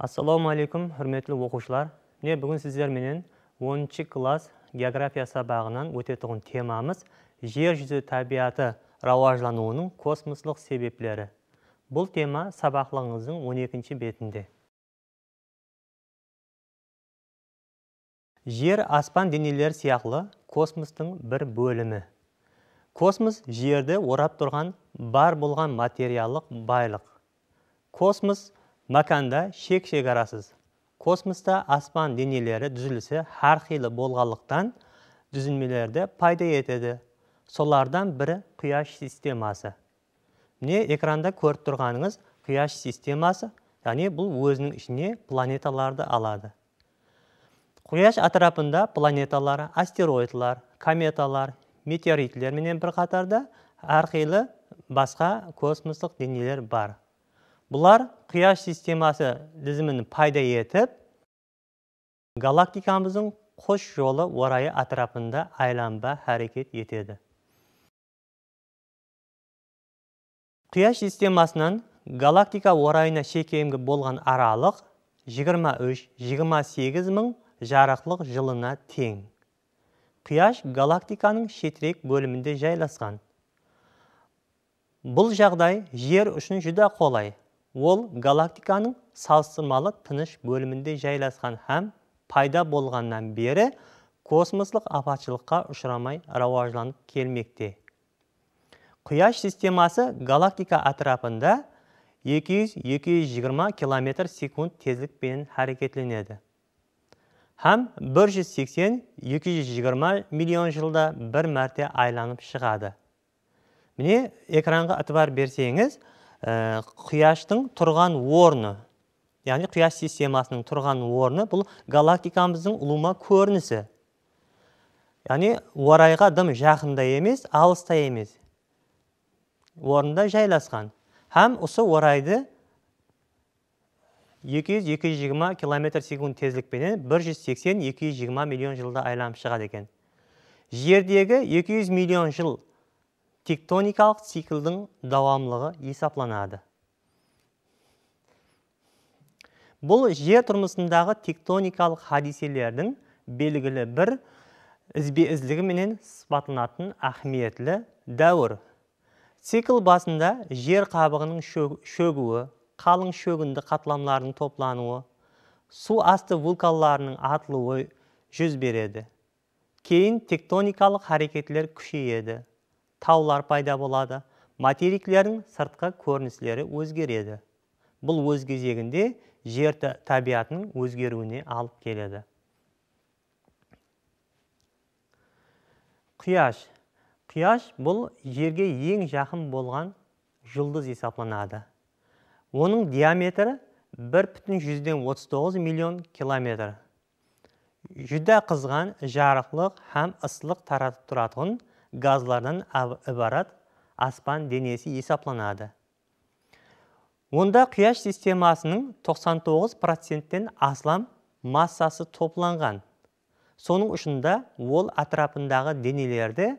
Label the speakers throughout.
Speaker 1: Ассаламу алейкум, құрметті оқушылар. Міне бүгін сіздерменен 10 класс география сабағынан өтетұғын темамыз жер жүзі табиаты рауажлануының космослық себеплері. Бұл тема сабақлығыңыздың 12 бетінде. Жер аспан денелер сияқлы космостың бір бөлімі. Космос жерді орап тұрған бар болған материалық байлық. Космос маканда шек шекарасыз космоста аспан денелері түзілісі әрқилы болғалықтан түзілмелерді пайда етеді солардан бірі қияш системасы міне экранда көріп тұрғаныңыз қияш системасы яғни бұл өзінің ішіне планеталарды алады Қияш атырапында планеталар астероидлар кометалар метеоритлерменен бір қатарда әрқилы басқа космостық денелер бар бұлар қияш системасы тізімін пайда етіп галактикамыздың қош жолы орайы атырапында айланба әрекет етеді қияш системасынан галактика орайына шекемгі болған аралық 23-28 мың жарықлық жылына тең қияш галактиканың шетірек бөлімінде жайласқан бұл жағдай жер үшін жүді қолай ол галактиканың салыстырмалы тыныш бөлімінде жайласқан һәм пайда болғаннан бері космостық апатшылыққа ұшырамай рауажланып келмекте құяш системасы галактика атырапында 200-220 км секунд тездікпен әрекетленеді һәм 180-220 миллион жылда бір мәрте айланып шығады міне экранға атыбар берсеңіз ә, құяштың тұрған орны яғни құяш системасының тұрған орны бұл галактикамыздың лума көрінісі яғни орайға дым жақында емес алыста емес орында жайласқан һәм осы орайды 200-220 километр секунд тезлікпенен 180-220 миллион жылда айналып шығады екен жердегі 200 миллион жыл тектоникалық циклдың дауамлығы есапланады бұл жер тұрмысындағы тектоникалық хадиселердің белгілі бір ізбе менен сұпатынатын ахметлі дәуір цикл басында жер қабығының шөгуі қалың шөгінді қатламларының топлануы су асты вулканларының атылуы жүз береді кейін тектоникалық хәрекетлер күшейеді таулар пайда болады материклердің сыртқы көріністері өзгереді бұл өз кезегінде жер табиатының өзгеруіне алып келеді құяш құяш бұл жерге ең жақын болған жұлдыз есапланады оның диаметрі бір бүтін жүзден миллион километр жүдә қызған жарықлық һәм ыстылық таратып тұратығын, газлардан ібарат аспан денесі есапланады онда құяш системасының 99 проценттен аслам массасы топланған соның ұшында ол атрапындағы денелерді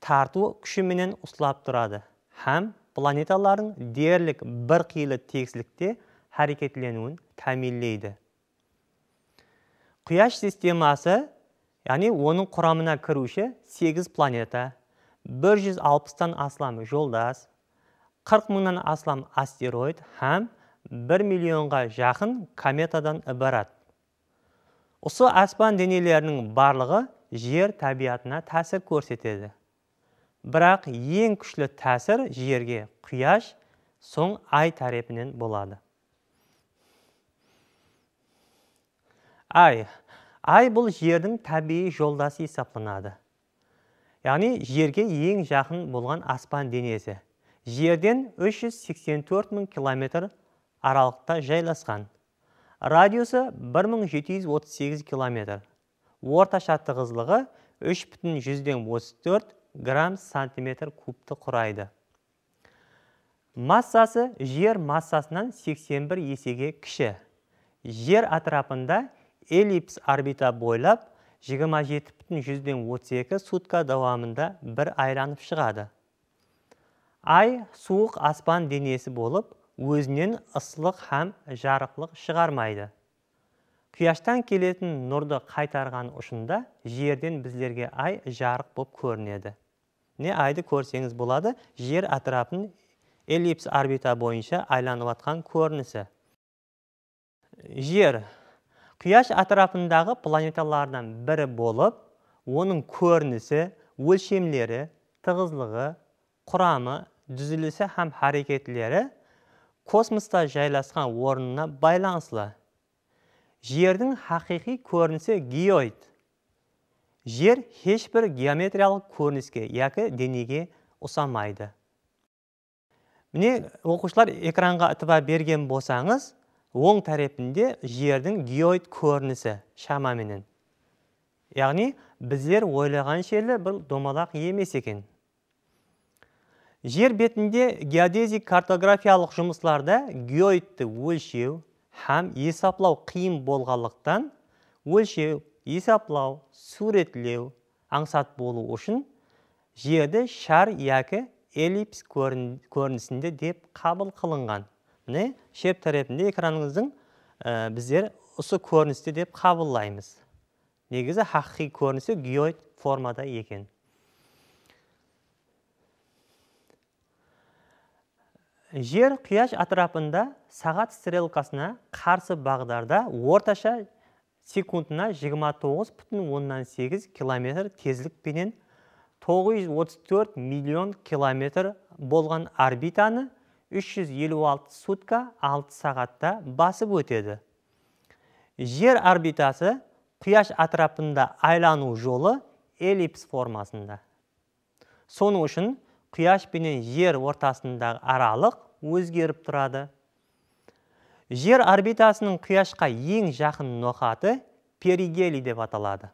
Speaker 1: тарту күшіменен ұсылап тұрады һәм планеталардың дерлік бір қилы тегістікте әрекетленуін тәмеллейді құяш системасы яғни оның құрамына кіруші 8 планета 160-тан аслам жолдас 40 мыңнан аслам астероид һәм 1 миллионға жақын кометадан ібарат осы аспан денелерінің барлығы жер табиғатына тәсір көрсетеді бірақ ең күшлі тәсір жерге құяш соң ай тарепінен болады ай ай бұл жердің табиғи жолдасы есептелінады яғни жерге ең жақын болған аспан денесі жерден 384 мың километр аралықта жайласқан радиусы 1738 километр орташа тығыздылығы 3,34 грамм сантиметр кубты құрайды массасы жер массасынан 81 есеге кіші жер атырапында эллипс орбита бойлап 32 сутка дауамында бір айранып шығады ай суық аспан денесі болып өзінен ұсылық һәм жарықлық шығармайды Күяштан келетін нұрды қайтарған ұшында жерден бізлерге ай жарық боп көрінеді не айды көрсеңіз болады жер атырапын эллипс орбита бойынша айланыватқан көрінісі жер Қияш атырапындағы планеталардан бірі болып, оның көрінісі, өлшемлері, тығызлығы, құрамы, дүзілісі һәм харекетлері космоста жайласқан орнына байланыслы. Жердің хақиқи көрінісі геоид. Жер ешбір геометриялық көрініске, які денеге ұсамайды. Міне, оқушылар экранға ытыба берген болсаңыз, оң тәрепінде жердің геоид көрінісі шамаменен яғни біздер ойлаған шерлі бұл домалақ емес екен жер бетінде геодезик картографиялық жұмысларда геоидті өлшеу һәм есаплау қиын болғандықтан өлшеу есаплау суретлеу аңсат болу үшін жерді шар яки эллипс көрінісінде деп қабыл қылынған ретінде шеп ретінде экраныңыздың ә, біздер осы көріністе деп қабылдаймыз негізі хақи көрінісі геоид формада екен жер қияш атрапында сағат стрелкасына қарсы бағдарда орташа секундына 29,8 километр тезілікпенен 934 миллион километр болған орбитаны 356 сутка 6 сағатта басып өтеді жер орбитасы құяш атрапында айлану жолы эллипс формасында Соны үшін құяш пенен жер ортасындағы аралық өзгеріп тұрады жер орбитасының құяшқа ең жақын ноқаты перигели деп аталады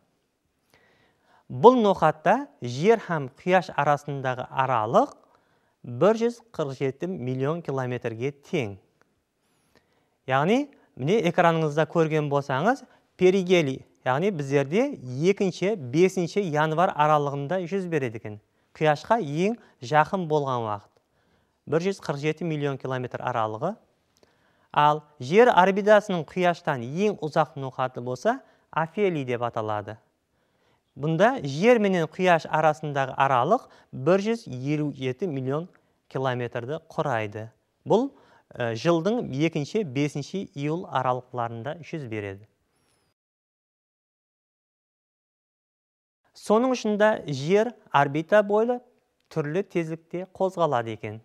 Speaker 1: бұл ноқатта жер һәм құяш арасындағы аралық 147 миллион километрге тең яғни міне экраныңызда көрген болсаңыз перигели яғни біздерде екінші бесінші январ аралығында жүз береді екен құяшқа ең жақын болған уақыт 147 миллион километр аралығы ал жер орбитасының құяштан ең ұзақ ноқаты болса афелий деп аталады бұнда жер менен құяш арасындағы аралық 157 миллион километрді құрайды бұл э, жылдың екінші бесінші июл аралықларында жүз береді соның ішінде жер орбита бойлы түрлі тезлікте қозғалады екен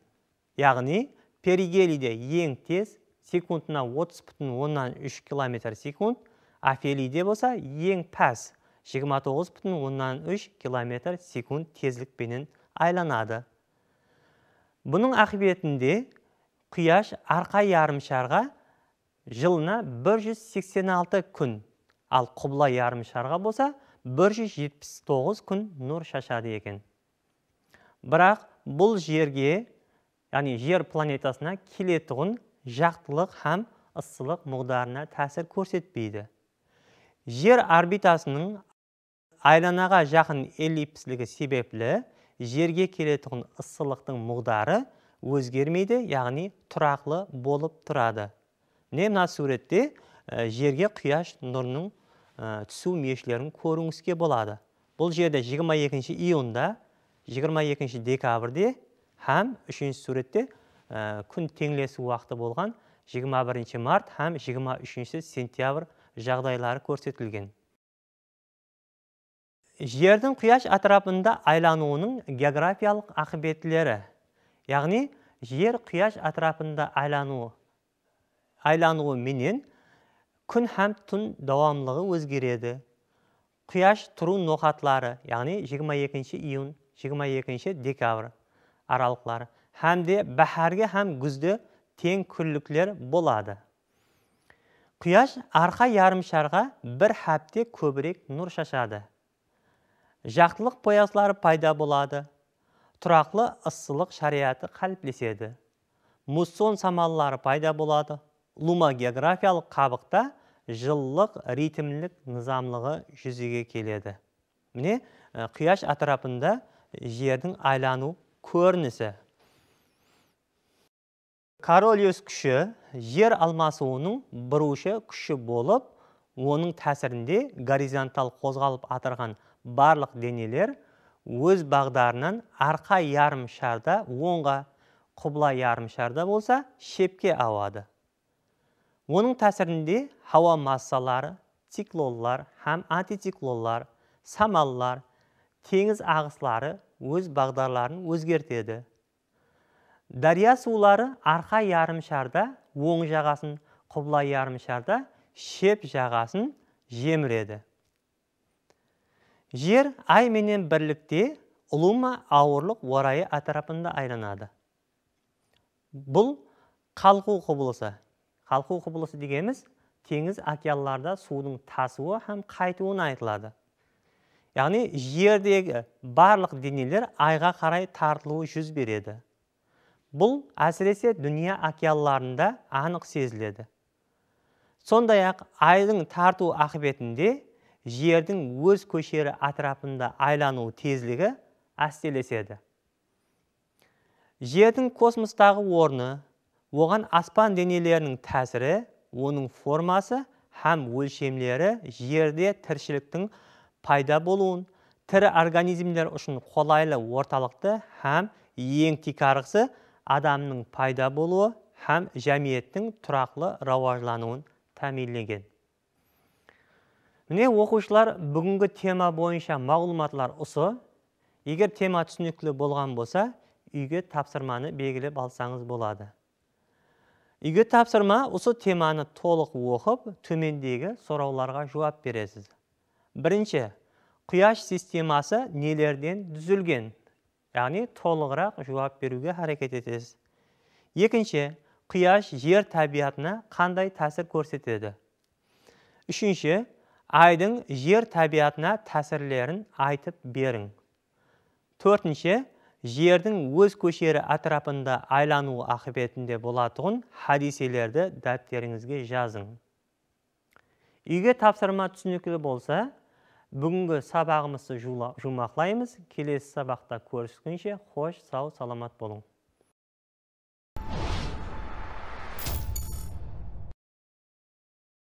Speaker 1: яғни перигелиде ең тез секундына 30,3 километр секунд афелийде болса ең пәс жиырма тоғыз үш километр секунд тезілікпенін айланады бұның ақыбетінде құяш арқа ярымшарға жылына 186 күн ал құбыла ярымшарға болса 179 күн нұр шашады екен бірақ бұл жерге яғни жер планетасына келетіғын жақтылық һәм ыссылық мұғдарына тәсір көрсетпейді жер орбитасының айланаға жақын эллипсілігі себеплі жерге келетұғын ыссылықтың мұғдары өзгермейді яғни тұрақлы болып тұрады Немна мына суретте жерге құяш нұрының түсу мешілерін көруіңізге болады бұл жерде 22 июньда 22 декабрьде һәм үшінші суретте күн теңлесу уақыты болған 21 март һәм 23 сентябрь жағдайлары көрсетілген жердің құяш атырапында айлануының географиялық ақыбетлері яғни жер құяш атырапында айлануы айлануы менен күн һәм түн дауамлығы өзгереді құяш тұру ноқатлары яғни 22 июн, 22 декабрь аралықлары һәмде бәхәрге һәм күзде тең күрліклер болады құяш арқа шарға бір хәпте көбірек нұр шашады жақтылық пояслары пайда болады тұрақлы ыссылық шариаты қаліплеседі муссон самалылары пайда болады лума географиялық қабықта жылылық ритмлік нызамлығы жүзеге келеді міне қияш атырапында жердің айлану көрінісі королиус күші жер алмасуының бұрушы күші болып оның тәсірінде горизонтал қозғалып атырған барлық денелер өз бағдарынан арқа шарда, оңға құбылай шарда болса шепке ауады оның тәсірінде хауа массалары циклонлар һәм антициклонлар самаллар теңіз ағыслары өз бағдарларын өзгертеді дария сулары арқа шарда, оң жағасын құбылай шарда, шеп жағасын жеміреді жер ай менен бірлікте ұлыма ауырлық орайы атырапында айланады бұл қалқу құбылысы қалқу құбылысы дегеніміз теңіз океанларда судың тасуы һәм қайтуына айтылады яғни жердегі барлық денелер айға қарай тартылуы жүз береді бұл әсіресе дүния океанларында анық сезіледі сондай ақ айдың тарту ақыбетінде жердің өз көшері атырапында айлану тезлігі әстелеседі жердің космостағы орны оған аспан денелерінің тәсірі оның формасы һәм өлшемлері жерде тіршіліктің пайда болуын тірі организмдер үшін қолайлы орталықты һәм ең тикарғысы адамның пайда болуы һәм жәмиеттің тұрақлы рауажлануын тәмелеген міне оқушылар бүгінгі тема бойынша мағлұматлар ұсы егер тема түсінікті болған болса үйге тапсырманы белгілеп алсаңыз болады үйге тапсырма осы теманы толық оқып төмендегі сұрауларға жауап бересіз бірінші құяш системасы нелерден түзілген яғни толығырақ жауап беруге әрекет етесіз екінші құяш жер табиғатына қандай тәсір көрсетеді үшінші айдың жер табиатына тәсірлерін айтып берің төртінші жердің өз көшері атырапында айлануы ақыбетінде болатығын хадиселерді дәптеріңізге жазың үйге тапсырма түсінікті болса бүгінгі сабағымызды жұмақлаймыз келесі сабақта көріскенше қош сау саламат болың